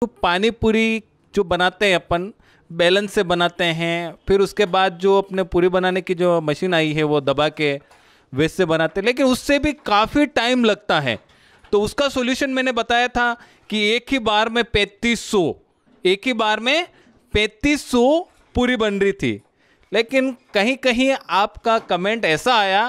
तो पानी पूरी जो बनाते हैं अपन बैलेंस से बनाते हैं फिर उसके बाद जो अपने पूरी बनाने की जो मशीन आई है वो दबा के वेस्ट से बनाते हैं लेकिन उससे भी काफ़ी टाइम लगता है तो उसका सोल्यूशन मैंने बताया था कि एक ही बार में पैंतीस सौ एक ही बार में पैंतीस सौ पूरी बन रही थी लेकिन कहीं कहीं आपका कमेंट ऐसा आया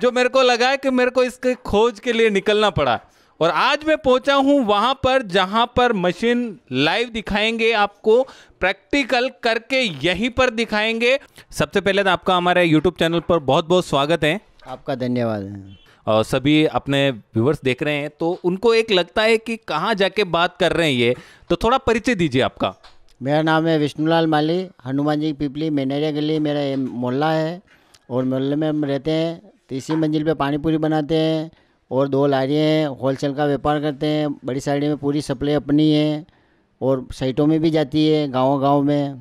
जो मेरे को लगा कि मेरे को इसके खोज के लिए निकलना पड़ा और आज मैं पहुंचा हूं वहां पर जहां पर मशीन लाइव दिखाएंगे आपको प्रैक्टिकल करके यहीं पर दिखाएंगे सबसे पहले तो आपका हमारे यूट्यूब चैनल पर बहुत बहुत स्वागत है आपका धन्यवाद है और सभी अपने व्यूवर्स देख रहे हैं तो उनको एक लगता है कि कहाँ जाके बात कर रहे हैं ये तो थोड़ा परिचय दीजिए आपका मेरा नाम है विष्णुलाल माली हनुमान जी पिपली मेनेरिया गली मेरा मोहल्ला है और मोहल्ले में हम रहते हैं तीसरी मंजिल पे पानीपुरी बनाते हैं और दो लारियाँ होलसेल का व्यापार करते हैं बड़ी साड़ी में पूरी सप्लाई अपनी है और साइटों में भी जाती है गाँव गाँव में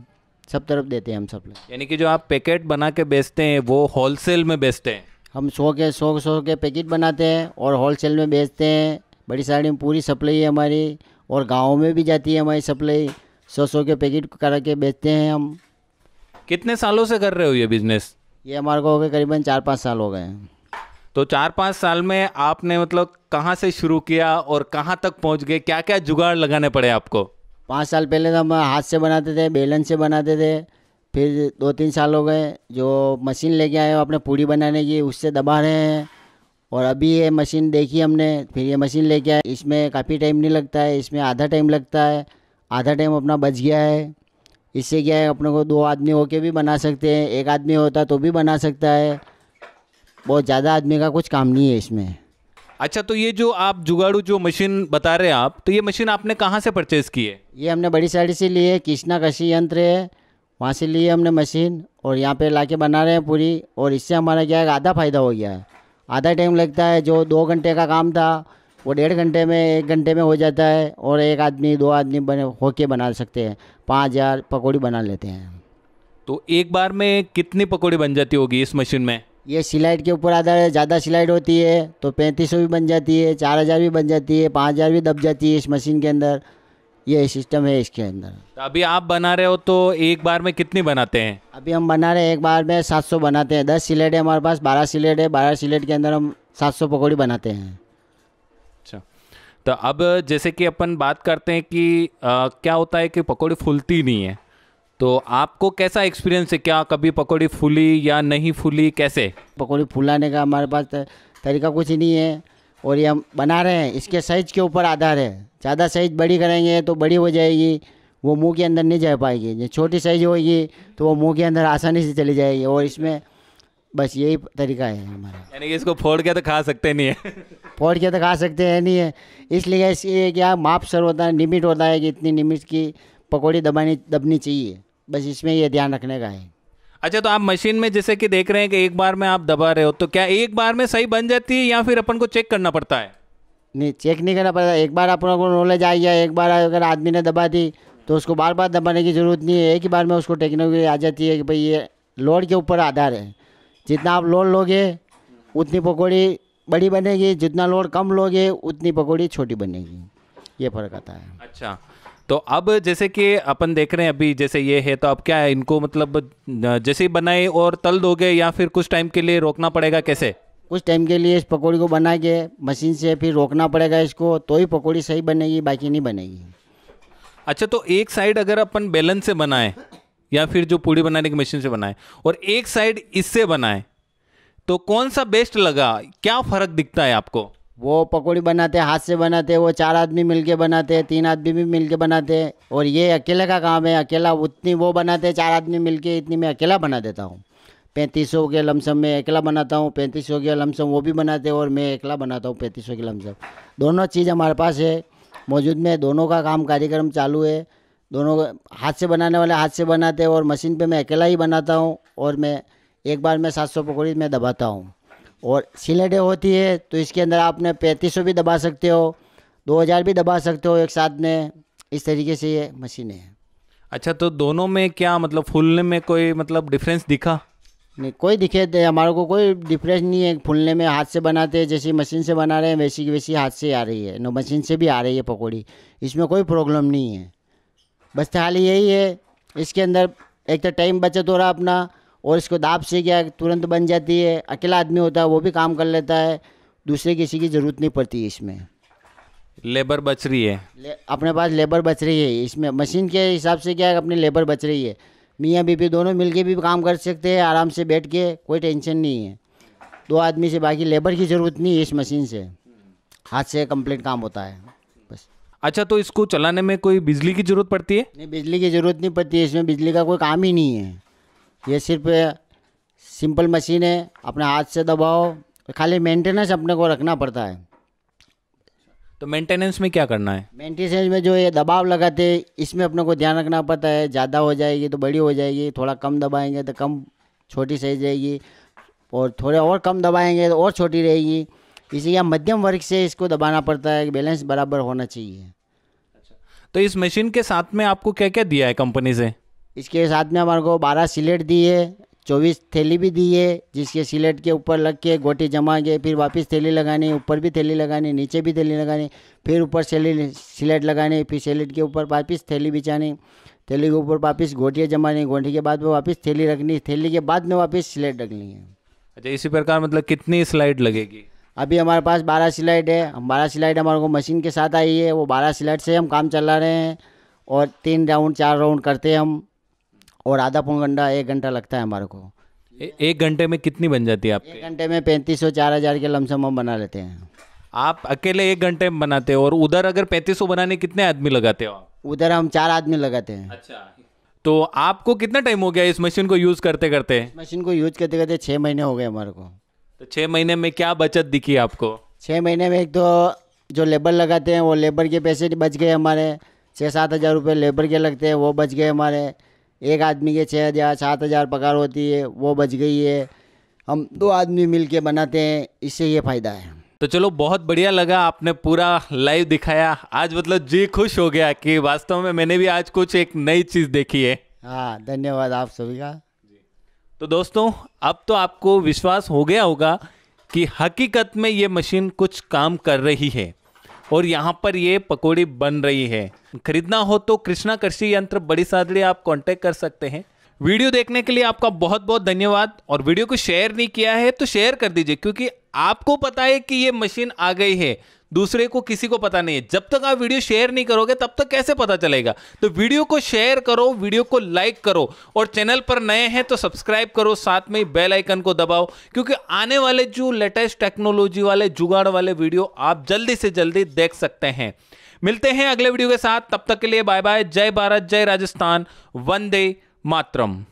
सब तरफ देते हैं हम सप्लाई यानी कि जो आप पैकेट बना के बेचते हैं वो होलसेल में बेचते हैं हम सौ के सौ सौ के पैकेट बनाते हैं और होलसेल में बेचते हैं बड़ी साड़ी में पूरी सप्लाई है हमारी और गाँव में भी जाती है हमारी सप्लाई सौ सौ के पैकेट करा के बेचते हैं हम कितने सालों से कर रहे हो ये बिज़नेस ये हमारे को हो गए करीबन चार पाँच साल हो गए हैं तो चार पाँच साल में आपने मतलब कहाँ से शुरू किया और कहाँ तक पहुँच गए क्या क्या जुगाड़ लगाने पड़े आपको पाँच साल पहले तो हम हाथ से बनाते थे बेलन से बनाते थे फिर दो तीन साल हो गए जो मशीन लेके आए अपने पूड़ी बनाने की उससे दबा रहे हैं और अभी ये मशीन देखी हमने फिर ये मशीन लेके आए इसमें काफ़ी टाइम नहीं लगता है इसमें आधा टाइम लगता है आधा टाइम अपना बच गया है इससे क्या है अपने को दो आदमी होके भी बना सकते हैं एक आदमी होता तो भी बना सकता है बहुत ज़्यादा आदमी का कुछ काम नहीं है इसमें अच्छा तो ये जो आप जुगाड़ू जो मशीन बता रहे हैं आप तो ये मशीन आपने कहाँ से परचेज़ की है ये हमने बड़ी साड़ी से ली है कृष्णा कृषि यंत्र है वहाँ से लिए हमने मशीन और यहाँ पे लाके बना रहे हैं पूरी और इससे हमारा क्या है आधा फ़ायदा हो गया है आधा टाइम लगता है जो दो घंटे का काम था वो डेढ़ घंटे में एक घंटे में हो जाता है और एक आदमी दो आदमी बने होके बना सकते हैं पाँच हज़ार पकौड़ी बना लेते हैं तो एक बार में कितनी पकौड़ी बन जाती होगी इस मशीन में ये सिलाइट के ऊपर आधार है ज़्यादा सिलाइट होती है तो पैंतीस सौ भी बन जाती है चार हज़ार भी बन जाती है पाँच हज़ार भी दब जाती है इस मशीन के अंदर ये सिस्टम है इसके अंदर तो अभी आप बना रहे हो तो एक बार में कितनी बनाते हैं अभी हम बना रहे हैं एक बार में सात सौ बनाते हैं दस सिलेट है हमारे पास बारह सिलेट है बारह सिलेट के अंदर हम सात सौ पकौड़ी बनाते हैं अच्छा तो अब जैसे कि अपन बात करते हैं कि आ, क्या होता है कि पकौड़ी फूलती नहीं है तो आपको कैसा एक्सपीरियंस है क्या कभी पकौड़ी फूली या नहीं फूली कैसे पकौड़ी फूलाने का हमारे पास तरीका कुछ नहीं है और ये हम बना रहे हैं इसके साइज के ऊपर आधार है ज़्यादा साइज बड़ी करेंगे तो बड़ी हो जाएगी वो मुंह के अंदर नहीं जा पाएगी जो छोटी साइज होगी तो वो मुंह के अंदर आसानी से चली जाएगी और इसमें बस यही तरीका है हमारा यानी कि इसको फोड़ के तो खा सकते नहीं है फोड़ के तो खा सकते हैं नहीं है इसलिए इसकी क्या माप सर होता है लिमिट होता है कि इतनी लिमिट की पकौड़ी दबानी दबनी चाहिए बस इसमें ये ध्यान रखने का है अच्छा तो आप मशीन में जैसे कि देख रहे हैं कि एक बार में आप दबा रहे हो तो क्या एक बार में सही बन जाती है या फिर अपन को चेक करना पड़ता है नहीं चेक नहीं करना पड़ता एक बार अपनों को नॉलेज आई है एक बार अगर आदमी ने दबा दी तो उसको बार बार दबाने की ज़रूरत नहीं है एक ही बार में उसको टेक्नोलॉजी आ जाती है कि भाई ये लोड के ऊपर आधार है जितना आप लोड लोगे उतनी पकौड़ी बड़ी बनेगी जितना लोड कम लोगे उतनी पकौड़ी छोटी बनेगी ये फ़र्क आता है अच्छा तो अब जैसे कि अपन देख रहे हैं अभी जैसे ये है तो अब क्या है इनको मतलब जैसे ही बनाए और तल दोगे या फिर कुछ टाइम के लिए रोकना पड़ेगा कैसे कुछ टाइम के लिए इस पकौड़ी को बना के मशीन से फिर रोकना पड़ेगा इसको तो ही पकौड़ी सही बनेगी बाकी नहीं बनेगी अच्छा तो एक साइड अगर अपन बेलन से बनाएं या फिर जो पूड़ी बनाने की मशीन से बनाए और एक साइड इससे बनाए तो कौन सा बेस्ट लगा क्या फ़र्क दिखता है आपको वो पकौड़ी बनाते हाथ से बनाते वो चार आदमी मिलके बनाते हैं तीन आदमी भी मिलके बनाते हैं और ये अकेले का काम है अकेला उतनी वो बनाते हैं चार आदमी मिलके इतनी मैं अकेला बना देता हूँ पैंतीस सौ के लमसम में अकेला बनाता हूँ पैंतीस सौ के लमसम वो भी बनाते और मैं अकेला बनाता हूँ पैंतीस सौ के लमसम दोनों चीज़ हमारे पास है मौजूद में दोनों का काम कार्यक्रम चालू है दोनों हाथ से बनाने वाले हाथ से बनाते और मशीन पर मैं अकेला ही बनाता हूँ और मैं एक बार में सात सौ पकौड़ी मैं दबाता हूँ और सिलेडे होती है तो इसके अंदर आपने पैंतीस भी दबा सकते हो दो हज़ार भी दबा सकते हो एक साथ में इस तरीके से ये मशीनें हैं अच्छा तो दोनों में क्या मतलब फूलने में कोई मतलब डिफरेंस दिखा नहीं कोई दिखे हमारे को कोई डिफरेंस नहीं है फूलने में हाथ से बनाते हैं जैसी मशीन से बना रहे हैं वैसी की वैसी हाथ से आ रही है नो मशीन से भी आ रही है पकौड़ी इसमें कोई प्रॉब्लम नहीं है बस खाली यही है इसके अंदर एक तो टाइम बचत हो रहा अपना और इसको दाब से क्या तुरंत बन जाती है अकेला आदमी होता है वो भी काम कर लेता है दूसरे किसी की ज़रूरत नहीं पड़ती इसमें लेबर बच रही है अपने पास लेबर बच रही है इसमें मशीन के हिसाब से क्या है अपनी लेबर बच रही है मियाँ बीबी दोनों मिलके भी काम कर सकते हैं आराम से बैठ के कोई टेंशन नहीं है दो आदमी से बाकी लेबर की ज़रूरत नहीं है इस मशीन से हाथ से कंप्लीट काम होता है बस अच्छा तो इसको चलाने में कोई बिजली की ज़रूरत पड़ती है नहीं बिजली की ज़रूरत नहीं पड़ती है इसमें बिजली का कोई काम ही नहीं है ये सिर्फ सिंपल मशीन है अपने हाथ से दबाओ खाली मेंटेनेंस अपने को रखना पड़ता है तो मेंटेनेंस में क्या करना है मेंटेनेंस में जो ये दबाव लगाते हैं इसमें अपने को ध्यान रखना पड़ता है ज़्यादा हो जाएगी तो बड़ी हो जाएगी थोड़ा कम दबाएंगे तो कम छोटी सही रहेगी और थोड़े और कम दबाएंगे तो और छोटी रहेगी इसलिए मध्यम वर्ग से इसको दबाना पड़ता है बैलेंस बराबर होना चाहिए अच्छा तो इस मशीन के साथ में आपको क्या क्या दिया है कंपनी से इसके साथ में हमारे को बारह सिलेट दी है चौबीस थैली भी दी है जिसके सिलेट के ऊपर लग के गोटी जमा के फिर वापस थैली लगानी ऊपर भी थैली लगानी नीचे भी थैली लगानी फिर ऊपर सेली सिलेट लगानी फिर सिलेट के ऊपर वापस थैली बिछानी थैली के ऊपर वापस गोटियाँ जमानी गोटी के बाद में वापस थैली रखनी थैली के बाद में वापस सिलेट रखनी है अच्छा इसी प्रकार मतलब कितनी स्लाइड लगेगी अभी हमारे पास बारह स्लाइड है बारह स्लाइड हमारे को मशीन के साथ आई है वो बारह स्लाइड से हम काम चला रहे हैं और तीन राउंड चार राउंड करते हैं हम और आधा पौन घंटा एक घंटा लगता है हमारे को ए, एक घंटे में कितनी बन जाती है आप एक घंटे में पैंतीस सौ चार हज़ार के लमसम हम बना लेते हैं आप अकेले एक घंटे में बनाते हो और उधर अगर पैंतीस सौ बनाने कितने आदमी लगाते हो उधर हम चार आदमी लगाते हैं अच्छा तो आपको कितना टाइम हो गया इस मशीन को यूज़ करते करते मशीन को यूज़ करते करते छह महीने हो गए हमारे को तो छह महीने में क्या बचत दिखी आपको छह महीने में एक तो जो लेबर लगाते हैं वो लेबर के पैसे बच गए हमारे छः सात हज़ार रुपये लेबर के लगते हैं वो बच गए हमारे एक आदमी के छः हज़ार सात हज़ार पगार होती है वो बच गई है हम दो आदमी मिल के बनाते हैं इससे ये फ़ायदा है तो चलो बहुत बढ़िया लगा आपने पूरा लाइव दिखाया आज मतलब जी खुश हो गया कि वास्तव में मैंने भी आज कुछ एक नई चीज़ देखी है हाँ धन्यवाद आप सभी का तो दोस्तों अब तो आपको विश्वास हो गया होगा कि हकीकत में ये मशीन कुछ काम कर रही है और यहाँ पर ये पकौड़ी बन रही है खरीदना हो तो कृष्णा कृषि यंत्र बड़ी सादड़ी आप कॉन्टेक्ट कर सकते हैं वीडियो देखने के लिए आपका बहुत बहुत धन्यवाद और वीडियो को शेयर नहीं किया है तो शेयर कर दीजिए क्योंकि आपको पता है कि ये मशीन आ गई है दूसरे को किसी को पता नहीं है जब तक आप वीडियो शेयर नहीं करोगे तब तक कैसे पता चलेगा तो वीडियो को शेयर करो वीडियो को लाइक करो और चैनल पर नए हैं तो सब्सक्राइब करो साथ में बेल आइकन को दबाओ क्योंकि आने वाले जो लेटेस्ट टेक्नोलॉजी वाले जुगाड़ वाले वीडियो आप जल्दी से जल्दी देख सकते हैं मिलते हैं अगले वीडियो के साथ तब तक के लिए बाय बाय जय भारत जय राजस्थान वंदे मातरम